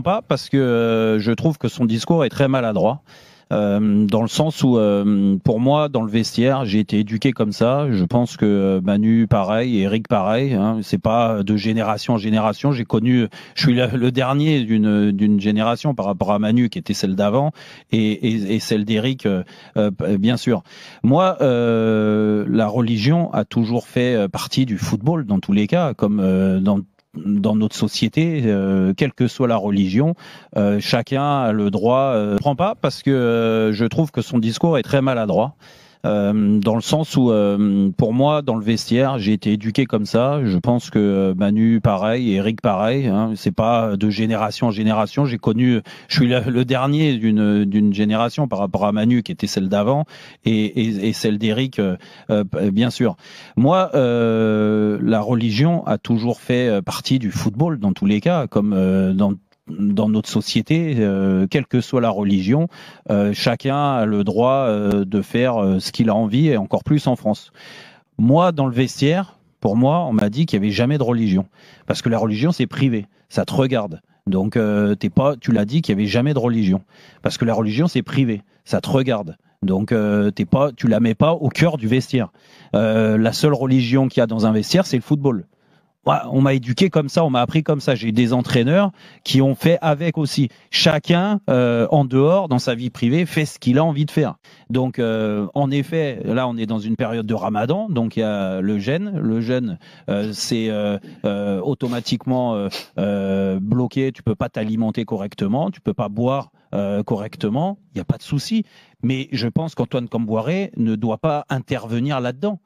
pas parce que euh, je trouve que son discours est très maladroit. Euh, dans le sens où, euh, pour moi, dans le vestiaire, j'ai été éduqué comme ça. Je pense que euh, Manu, pareil, Eric, pareil. Hein, c'est pas de génération en génération. J'ai connu, je suis le dernier d'une d'une génération par rapport à Manu, qui était celle d'avant, et, et, et, celle d'Eric, euh, bien sûr. Moi, la religion a toujours fait partie du football dans tous les cas, comme dans dans notre société, euh, quelle que soit la religion, euh, chacun a le droit. Euh, prends pas parce que euh, je trouve que son discours est très maladroit. Euh, dans le sens où, euh, pour moi, dans le vestiaire, j'ai été éduqué comme ça. Je pense que euh, Manu, pareil, Eric, pareil. Hein, c'est pas de génération en génération. J'ai connu, je suis le dernier d'une d'une génération par rapport à Manu qui était celle d'avant et, et, et, celle d'Eric, bien sûr. Moi, la religion a toujours fait partie du football dans tous les cas, comme dans dans notre société, euh, quelle que soit la religion, euh, chacun a le droit euh, de faire ce qu'il a envie, et encore plus en France. Moi, dans le vestiaire, pour moi, on m'a dit qu'il n'y avait jamais de religion, parce que la religion, c'est privé, ça te regarde. Donc, t'es pas, tu l'as dit qu'il n'y avait jamais de religion, parce que la religion, c'est privé, ça te regarde. Donc tu t'es pas, tu la mets pas au cœur du vestiaire. la seule religion qu'il y a dans un vestiaire, c'est le football on m'a éduqué comme ça, on m'a appris comme ça. J'ai des entraîneurs qui ont fait avec aussi. Chacun, euh, en dehors, dans sa vie privée, fait ce qu'il a envie de faire. Donc, euh, en effet, là, on est dans une période de ramadan, donc il y a le jeûne. Le jeûne, euh, c'est automatiquement bloqué, tu peux pas t'alimenter correctement, tu peux pas boire correctement, il n'y a pas de souci. Mais je pense qu'Antoine Camboiré ne doit pas intervenir là-dedans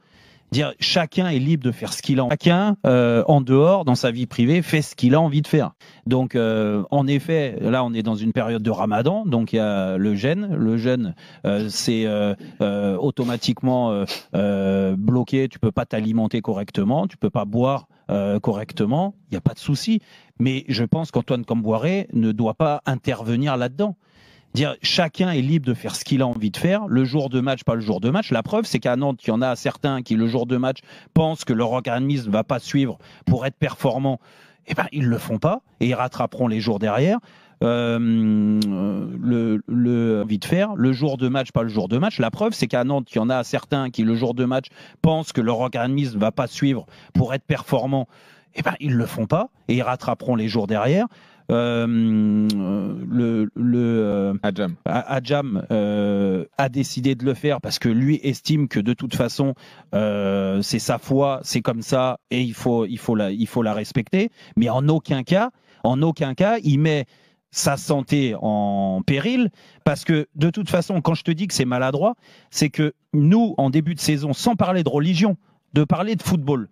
dire chacun est libre de faire ce qu'il a. Chacun, euh, en dehors, dans sa vie privée, fait ce qu'il a envie de faire. Donc, euh, en effet, là, on est dans une période de ramadan, donc il y a le jeûne. Le jeûne, euh, c'est automatiquement bloqué, tu peux pas t'alimenter correctement, tu peux pas boire correctement, il n'y a pas de souci. Mais je pense qu'Antoine Camboiré ne doit pas intervenir là-dedans dire chacun est libre de faire ce qu'il a envie de faire, le jour de match, pas le jour de match. La preuve, c'est qu'à Nantes, il y en a certains qui, le jour de match, pensent que leur organisme ne va pas suivre pour être performant. Eh bien, ils ne le font pas et ils rattraperont les jours derrière. Euh, euh, le, le, envie de faire, le jour de match, pas le jour de match. La preuve, c'est qu'à Nantes, il y en a certains qui, le jour de match, pensent que leur organisme ne va pas suivre pour être performant eh ben, ils le font pas et ils rattraperont les jours derrière. Euh, le, le euh, Adjam, euh, a décidé de le faire parce que lui estime que de toute façon euh, c'est sa foi, c'est comme ça et il faut il faut la il faut la respecter. Mais en aucun cas, en aucun cas, il met sa santé en péril parce que de toute façon, quand je te dis que c'est maladroit, c'est que nous en début de saison, sans parler de religion, de parler de football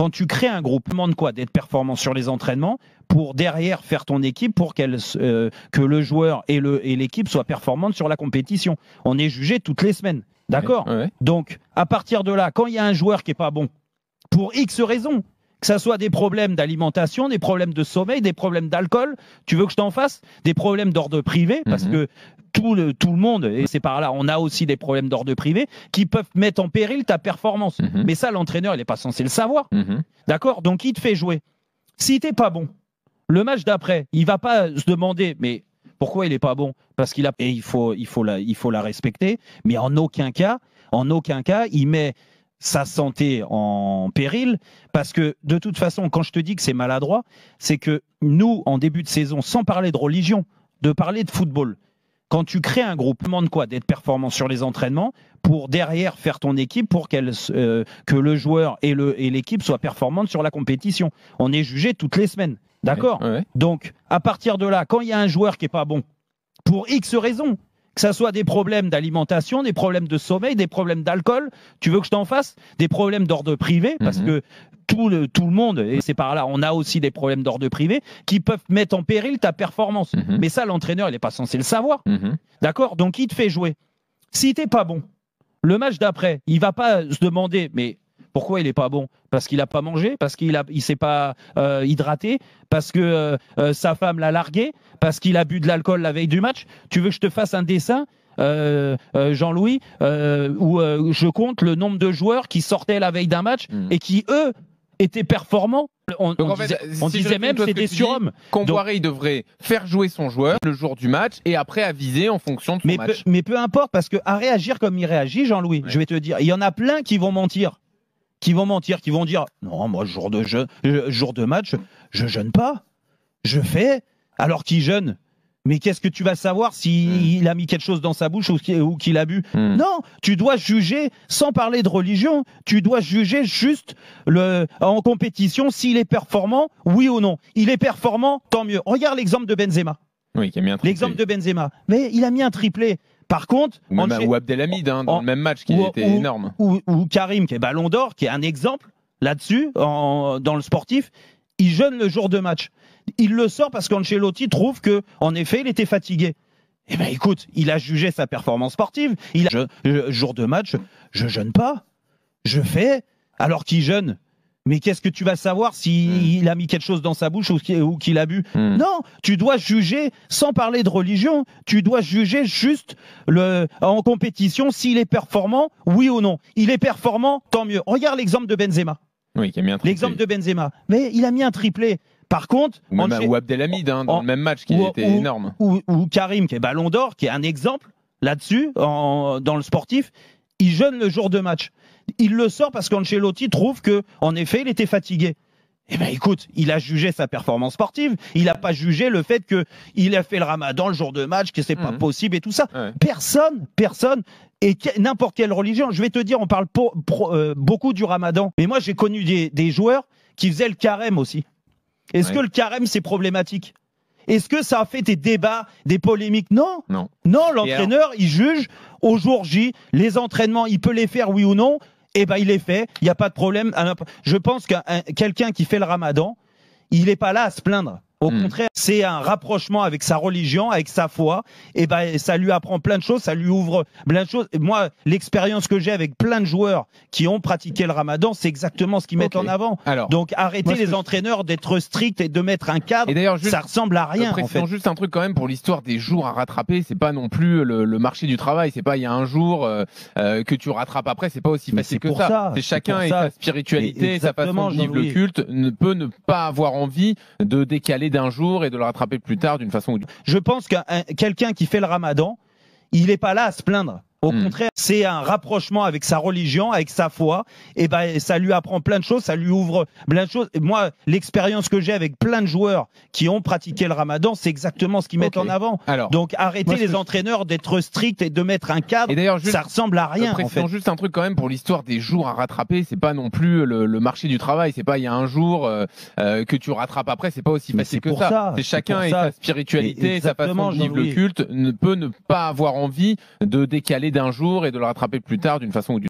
quand tu crées un groupe, demande quoi D'être performant sur les entraînements pour derrière faire ton équipe pour qu'elle euh, que le joueur et le l'équipe soient performantes sur la compétition. On est jugé toutes les semaines. D'accord Donc à partir de là, quand il y a un joueur qui est pas bon pour X raisons, que ce soit des problèmes d'alimentation, des problèmes de sommeil, des problèmes d'alcool, tu veux que je t'en fasse Des problèmes d'ordre privé, parce mhm. que tout le, tout le monde, et c'est par là, on a aussi des problèmes d'ordre privé qui peuvent mettre en péril ta performance. Mhm. Mais ça, l'entraîneur, il n'est pas censé le savoir. Mhm. D'accord Donc, il te fait jouer. Si t'es pas bon, le match d'après, il va pas se demander, mais pourquoi il n'est pas bon Parce qu'il a et il faut il faut la il faut la respecter, mais en aucun cas, en aucun cas, il met sa santé en péril, parce que de toute façon, quand je te dis que c'est maladroit, c'est que nous, en début de saison, sans parler de religion, de parler de football, quand tu crées un groupe, demande quoi D'être performant sur les entraînements pour derrière faire ton équipe pour euh, que le joueur et l'équipe soient performantes sur la compétition. On est jugé toutes les semaines. D'accord Donc, à partir de là, quand il y a un joueur qui est pas bon, pour X raisons, que ça soit des problèmes d'alimentation, des problèmes de sommeil, des problèmes d'alcool, tu veux que je t'en fasse Des problèmes d'ordre privé, parce mhm. que tout le, tout le monde, et c'est par là, on a aussi des problèmes d'ordre privé qui peuvent mettre en péril ta performance. Mhm. Mais ça, l'entraîneur, il n'est pas censé le savoir. Mhm. D'accord Donc, il te fait jouer. Si t'es pas bon, le match d'après, il va pas se demander, mais pourquoi il n'est pas bon Parce qu'il n'a pas mangé, parce qu'il ne il s'est pas euh, hydraté, parce que euh, euh, sa femme l'a largué, parce qu'il a bu de l'alcool la veille du match. Tu veux que je te fasse un dessin Jean-Louis, où je compte le nombre de joueurs qui sortaient la veille d'un match hmm. et qui, eux, étaient performants. On, disait, même c'est des surhommes. Comboiré, il devrait faire jouer son joueur le jour du match et après aviser en fonction de son mais match. Peu, mais peu importe, parce que à réagir comme il réagit, Jean-Louis, je vais te dire, il y en a plein qui vont mentir qui vont mentir, qui vont dire non, moi jour de jeu, jour de match, je jeûne pas, je fais, alors qu'il jeûne mais qu'est-ce que tu vas savoir s'il hmm. a mis quelque chose dans sa bouche ou, qu'il a bu hmm. Non, tu dois juger, sans parler de religion, tu dois juger juste en compétition s'il est performant, oui ou non. Il est performant, tant mieux. Regarde l'exemple de Benzema. Oui, L'exemple de Benzema. Mais il a mis un triplé. Par contre, ou, Abdelhamid hein, dans le même match qui était énorme. Ou, Karim qui est Ballon d'Or, qui est un exemple là-dessus dans le sportif, il jeûne le jour de match. Il le sort parce qu'Ancelotti trouve que, en effet, il était fatigué. Eh ben écoute, il a jugé sa performance sportive. Il a... jour de match, je jeûne pas, je fais. Alors qu'il jeûne, mais qu'est-ce que tu vas savoir s'il si hmm. a mis quelque chose dans sa bouche ou, qu'il a bu hmm. Non, tu dois juger, sans parler de religion, tu dois juger juste en compétition s'il est performant, oui ou non. Il est performant, tant mieux. Regarde l'exemple de Benzema. Oui, qui a mis un L'exemple de Benzema. Mais il a mis un triplé. Par contre, ou, Abdelhamid hein, dans le même match qui était énorme. Ou, Karim qui est Ballon d'Or, qui est un exemple là-dessus dans le sportif. Il jeûne le jour de match. Il le sort parce qu'Ancelotti trouve que, en effet, il était fatigué. Eh bien, écoute, il a jugé sa performance sportive, il n'a pas jugé le fait que il a fait le ramadan le jour de match, que c'est pas mhm. possible et tout ça. Personne, personne, et n'importe quelle religion, je vais te dire, on parle euh, beaucoup du ramadan, mais moi j'ai connu des, joueurs qui faisaient le carême aussi. Est-ce que le carême c'est problématique est-ce que ça a fait des débats, des polémiques Non. Non. Non, l'entraîneur, il juge au jour J, les entraînements, il peut les faire oui ou non, et eh ben il les fait, il n'y a pas de problème. Je pense qu'un quelqu'un qui fait le ramadan, il n'est pas là à se plaindre. Au hmm. contraire, c'est un rapprochement avec sa religion, avec sa foi. Et eh ben, ça lui apprend plein de choses, ça lui ouvre plein de choses. moi, l'expérience que j'ai avec plein de joueurs qui ont pratiqué le Ramadan, c'est exactement ce qu'ils mettent en avant. Alors, Donc, arrêtez les entraîneurs d'être stricts et de mettre un cadre. d'ailleurs, ça ressemble à rien. En fait. juste un truc quand même pour l'histoire des jours à rattraper. C'est pas non plus le, marché du travail. C'est pas il y a un jour euh, euh, que tu rattrapes après. C'est pas aussi facile que ça. C'est chacun et sa spiritualité, sa façon de vivre le culte ne peut ne pas avoir envie de décaler d'un jour et de le rattraper plus tard d'une façon ou d'une autre. Je pense qu'un quelqu'un qui fait le ramadan, il est pas là à se plaindre. Au hmm. contraire, c'est un rapprochement avec sa religion, avec sa foi. Et ben, ça lui apprend plein de choses, ça lui ouvre plein de choses. moi, l'expérience que j'ai avec plein de joueurs qui ont pratiqué le Ramadan, c'est exactement ce qu'ils mettent en avant. Alors, Donc, arrêtez les entraîneurs d'être stricts et de mettre un cadre. Et d'ailleurs, ça ressemble à rien. En fait. juste un truc quand même pour l'histoire des jours à rattraper. C'est pas non plus le, marché du travail. C'est pas il y a un jour euh, euh, que tu rattrapes après. C'est pas aussi facile que ça. C'est chacun et sa spiritualité, sa façon de vivre le culte ne peut ne pas avoir envie de décaler d'un jour et de le rattraper plus tard d'une façon ou d'une